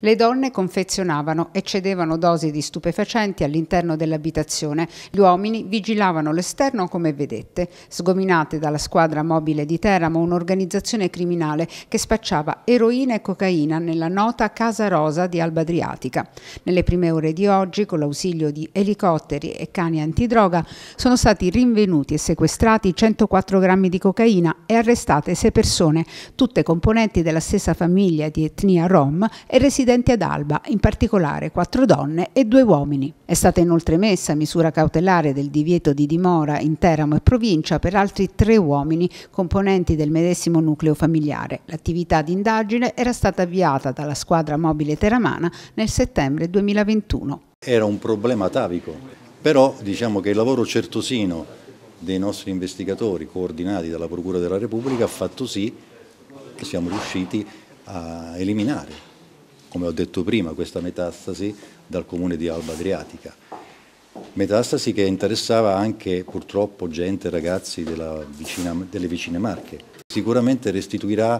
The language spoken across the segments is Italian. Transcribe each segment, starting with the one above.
Le donne confezionavano e cedevano dosi di stupefacenti all'interno dell'abitazione. Gli uomini vigilavano l'esterno come vedette, sgominate dalla squadra mobile di Teramo, un'organizzazione criminale che spacciava eroina e cocaina nella nota Casa Rosa di Alba Adriatica. Nelle prime ore di oggi, con l'ausilio di elicotteri e cani antidroga, sono stati rinvenuti e sequestrati 104 grammi di cocaina e arrestate 6 persone, tutte componenti della stessa famiglia di etnia rom e residenti incidenti ad alba, in particolare quattro donne e due uomini. È stata inoltre messa misura cautelare del divieto di dimora in Teramo e provincia per altri tre uomini componenti del medesimo nucleo familiare. L'attività di indagine era stata avviata dalla squadra mobile teramana nel settembre 2021. Era un problema atavico, però diciamo che il lavoro certosino dei nostri investigatori coordinati dalla Procura della Repubblica ha fatto sì che siamo riusciti a eliminare come ho detto prima, questa metastasi dal comune di Alba Adriatica. Metastasi che interessava anche purtroppo gente, ragazzi vicina, delle vicine Marche. Sicuramente restituirà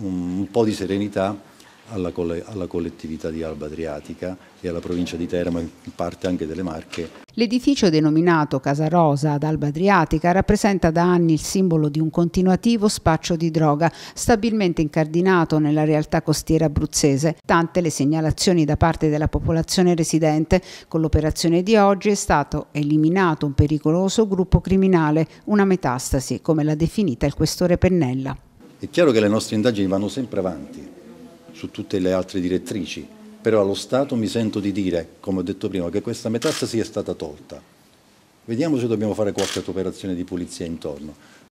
un, un po' di serenità alla, alla, collettività di Alba Adriatica e alla provincia di Teramo, in parte anche delle Marche. L'edificio denominato Casa Rosa ad Alba Adriatica rappresenta da anni il simbolo di un continuativo spaccio di droga, stabilmente incardinato nella realtà costiera abruzzese, tante le segnalazioni da parte della popolazione residente. Con l'operazione di oggi è stato eliminato un pericoloso gruppo criminale, una metastasi, come l'ha definita il questore Pennella. È chiaro che le nostre indagini vanno sempre avanti, su tutte le altre direttrici, però allo Stato mi sento di dire, come ho detto prima, che questa metastasi è stata tolta. Vediamo se dobbiamo fare qualche operazione di pulizia intorno.